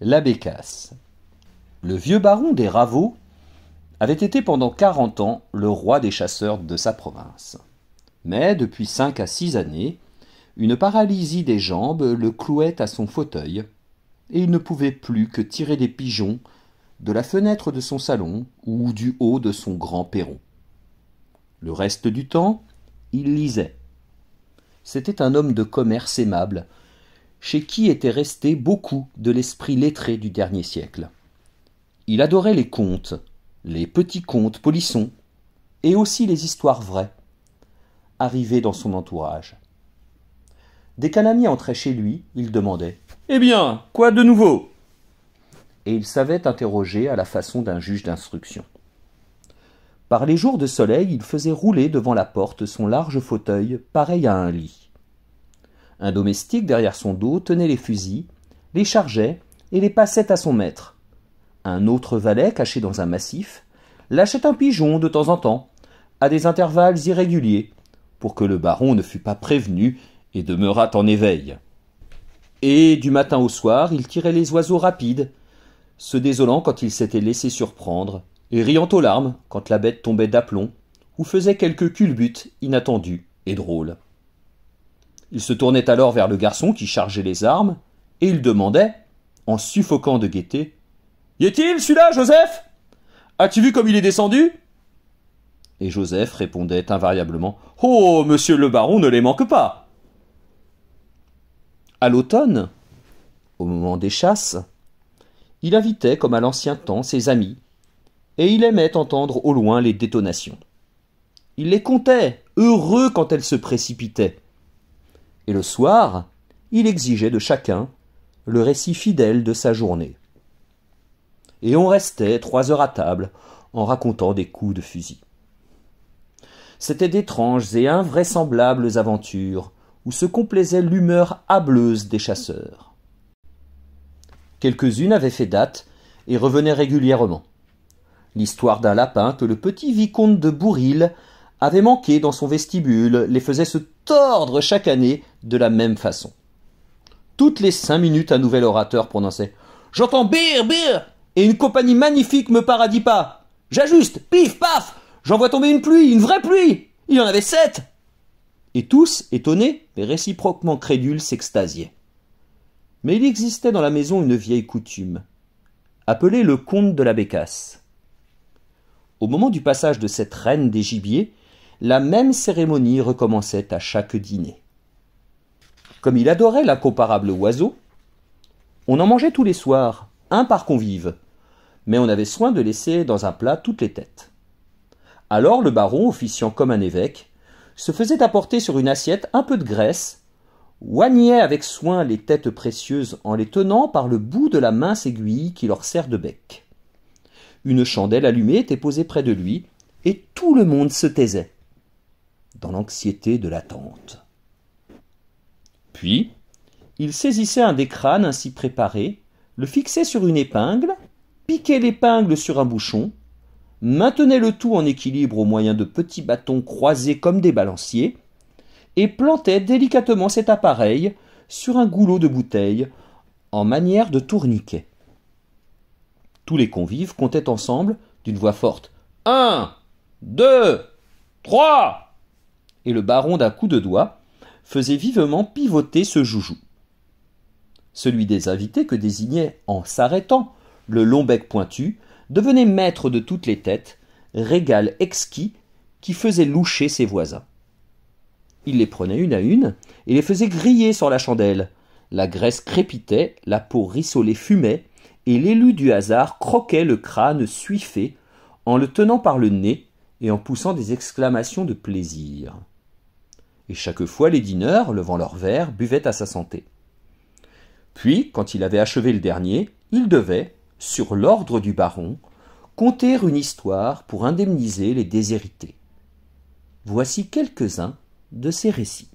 la Le vieux baron des Ravaux avait été pendant quarante ans le roi des chasseurs de sa province. Mais depuis cinq à six années, une paralysie des jambes le clouait à son fauteuil, et il ne pouvait plus que tirer des pigeons de la fenêtre de son salon ou du haut de son grand perron. Le reste du temps, il lisait. C'était un homme de commerce aimable, chez qui était resté beaucoup de l'esprit lettré du dernier siècle. Il adorait les contes, les petits contes polissons, et aussi les histoires vraies, arrivées dans son entourage. Dès qu'un ami entrait chez lui, il demandait Eh bien, quoi de nouveau Et il savait interroger à la façon d'un juge d'instruction. Par les jours de soleil, il faisait rouler devant la porte son large fauteuil, pareil à un lit. Un domestique derrière son dos tenait les fusils, les chargeait et les passait à son maître. Un autre valet, caché dans un massif, lâchait un pigeon de temps en temps, à des intervalles irréguliers, pour que le baron ne fût pas prévenu et demeurât en éveil. Et du matin au soir, il tirait les oiseaux rapides, se désolant quand il s'était laissé surprendre, et riant aux larmes quand la bête tombait d'aplomb, ou faisait quelques culbutes inattendu et drôle. Il se tournait alors vers le garçon qui chargeait les armes, et il demandait, en suffoquant de gaieté, Y est-il celui-là, Joseph As-tu vu comme il est descendu Et Joseph répondait invariablement Oh, monsieur le baron ne les manque pas À l'automne, au moment des chasses, il invitait comme à l'ancien temps ses amis, et il aimait entendre au loin les détonations. Il les comptait, heureux quand elles se précipitaient et le soir, il exigeait de chacun le récit fidèle de sa journée. Et on restait trois heures à table en racontant des coups de fusil. C'étaient d'étranges et invraisemblables aventures où se complaisait l'humeur hableuse des chasseurs. Quelques-unes avaient fait date et revenaient régulièrement. L'histoire d'un lapin que le petit vicomte de Bourril avait manqué dans son vestibule, les faisait se tordre chaque année de la même façon. Toutes les cinq minutes, un nouvel orateur prononçait J'entends birr, bir Et une compagnie magnifique me paradis pas J'ajuste Pif, paf J'en vois tomber une pluie, une vraie pluie Il y en avait sept Et tous, étonnés, mais réciproquement crédules, s'extasiaient. Mais il existait dans la maison une vieille coutume, appelée le comte de la bécasse. Au moment du passage de cette reine des gibiers, la même cérémonie recommençait à chaque dîner. Comme il adorait l'incomparable oiseau, on en mangeait tous les soirs, un par convive, mais on avait soin de laisser dans un plat toutes les têtes. Alors le baron, officiant comme un évêque, se faisait apporter sur une assiette un peu de graisse, oignait avec soin les têtes précieuses en les tenant par le bout de la mince aiguille qui leur sert de bec. Une chandelle allumée était posée près de lui, et tout le monde se taisait dans l'anxiété de l'attente. Puis, il saisissait un des crânes ainsi préparés, le fixait sur une épingle, piquait l'épingle sur un bouchon, maintenait le tout en équilibre au moyen de petits bâtons croisés comme des balanciers, et plantait délicatement cet appareil sur un goulot de bouteille, en manière de tourniquet. Tous les convives comptaient ensemble, d'une voix forte. Un, deux, trois et le baron d'un coup de doigt, faisait vivement pivoter ce joujou. Celui des invités que désignait, en s'arrêtant, le long bec pointu, devenait maître de toutes les têtes, régal exquis qui faisait loucher ses voisins. Il les prenait une à une et les faisait griller sur la chandelle. La graisse crépitait, la peau rissolée fumait, et l'élu du hasard croquait le crâne suifé en le tenant par le nez et en poussant des exclamations de plaisir et chaque fois les dîneurs, levant leurs verres, buvaient à sa santé. Puis, quand il avait achevé le dernier, il devait, sur l'ordre du baron, conter une histoire pour indemniser les déshérités. Voici quelques-uns de ces récits.